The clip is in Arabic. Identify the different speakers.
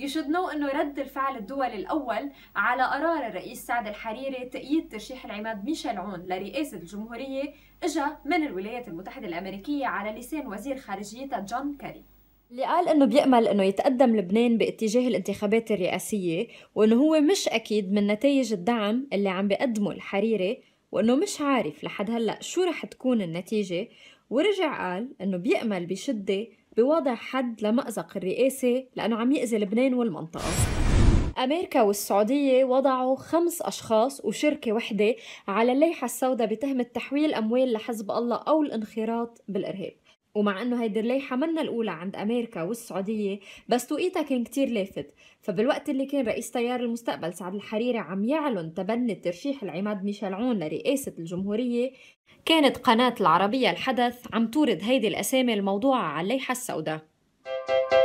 Speaker 1: You should know انه رد الفعل الدولي الاول على قرار الرئيس سعد الحريري تأييد ترشيح العماد ميشيل عون لرئاسة الجمهورية اجى من الولايات المتحدة الامريكية على لسان وزير خارجيتها جون كاري اللي قال انه بيأمل انه يتقدم لبنان باتجاه الانتخابات الرئاسية وانه هو مش اكيد من نتائج الدعم اللي عم بيقدمه الحريري وانه مش عارف لحد هلا شو رح تكون النتيجة ورجع قال انه بيأمل بشدة بوضع حد لمأزق الرئاسي لأنه عم يأذي لبنان والمنطقة أمريكا والسعودية وضعوا خمس أشخاص وشركة وحدة على اللائحة السوداء بتهمة تحويل أموال لحزب الله أو الانخراط بالإرهاب ومع انه هيدي الليحه منا الاولى عند امريكا والسعوديه بس توقيتها كان كتير لافت فبالوقت اللي كان رئيس تيار المستقبل سعد الحريري عم يعلن تبني ترشيح العماد ميشيل عون لرئاسه الجمهوريه كانت قناه العربيه الحدث عم تورد هيدي الاسامي الموضوعه على الليحه السوداء